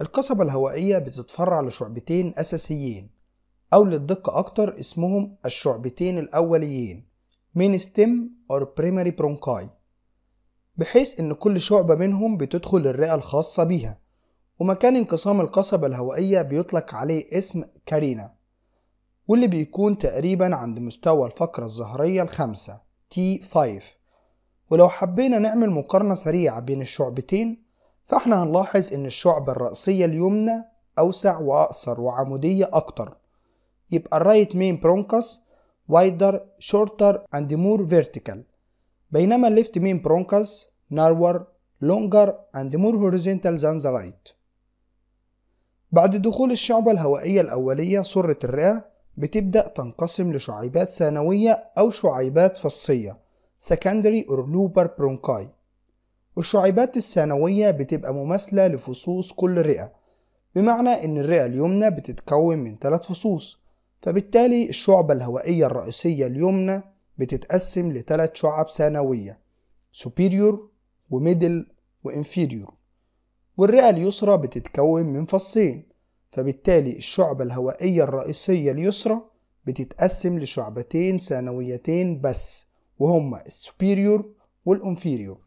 القصبة الهوائية بتتفرع لشعبتين أساسيين أو للدقة أكتر اسمهم الشعبتين الأوليين ستيم أو بريماري برونكاي بحيث إن كل شعبة منهم بتدخل الرئة الخاصة بيها ومكان انقسام القصبة الهوائية بيطلق عليه اسم كارينا واللي بيكون تقريبا عند مستوى الفقرة الظهرية الخامسة T5 ولو حبينا نعمل مقارنة سريعة بين الشعبتين فاحنا هنلاحظ ان الشعب الرأسية اليمنى اوسع واقصر وعمودية اكتر يبقى الرايت مين برونكس وايدر شورتر اند مور فيرتيكال بينما الليفت مين برونكس نارور لونجر اند مور هوريزونتال ذان ذا رايت بعد دخول الشعبة الهوائية الأولية صرة الرئة بتبدأ تنقسم لشعيبات ثانوية أو شعيبات فصية secondary or looper bronchi والشعيبات الثانوية بتبقى مماثلة لفصوص كل رئة بمعنى إن الرئة اليمنى بتتكون من ثلاث فصوص فبالتالي الشعبة الهوائية الرئيسية اليمنى بتتقسم لثلاث شعب ثانوية superior وميدل وانفيريور والرئة اليسرى بتتكون من فصين فبالتالي الشعبة الهوائية الرئيسية اليسرى بتتقسم لشعبتين ثانويتين بس وهما السوبيريور والانفيريور